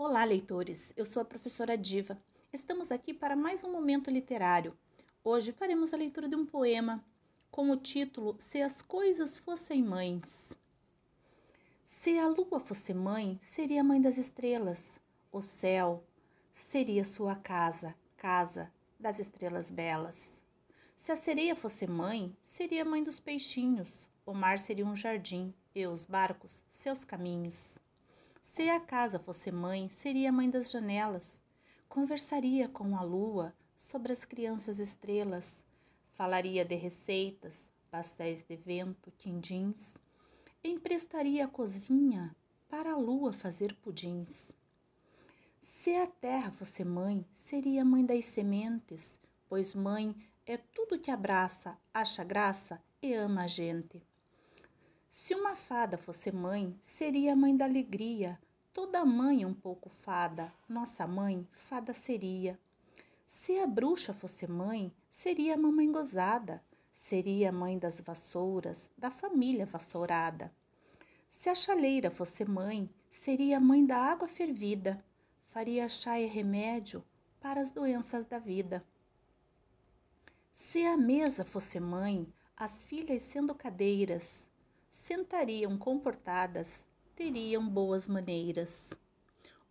Olá, leitores! Eu sou a professora Diva. Estamos aqui para mais um momento literário. Hoje faremos a leitura de um poema com o título Se as coisas fossem mães. Se a lua fosse mãe, seria mãe das estrelas. O céu seria sua casa, casa das estrelas belas. Se a sereia fosse mãe, seria mãe dos peixinhos. O mar seria um jardim e os barcos seus caminhos. Se a casa fosse mãe, seria mãe das janelas. Conversaria com a lua sobre as crianças estrelas. Falaria de receitas, pastéis de vento, quindins. Emprestaria a cozinha para a lua fazer pudins. Se a terra fosse mãe, seria mãe das sementes, pois mãe é tudo que abraça, acha graça e ama a gente. Se uma fada fosse mãe, seria mãe da alegria, Toda mãe é um pouco fada, nossa mãe fada seria. Se a bruxa fosse mãe, seria a mamãe gozada, seria a mãe das vassouras, da família vassourada. Se a chaleira fosse mãe, seria a mãe da água fervida, faria chá e remédio para as doenças da vida. Se a mesa fosse mãe, as filhas sendo cadeiras, sentariam comportadas teriam boas maneiras.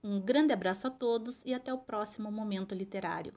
Um grande abraço a todos e até o próximo momento literário.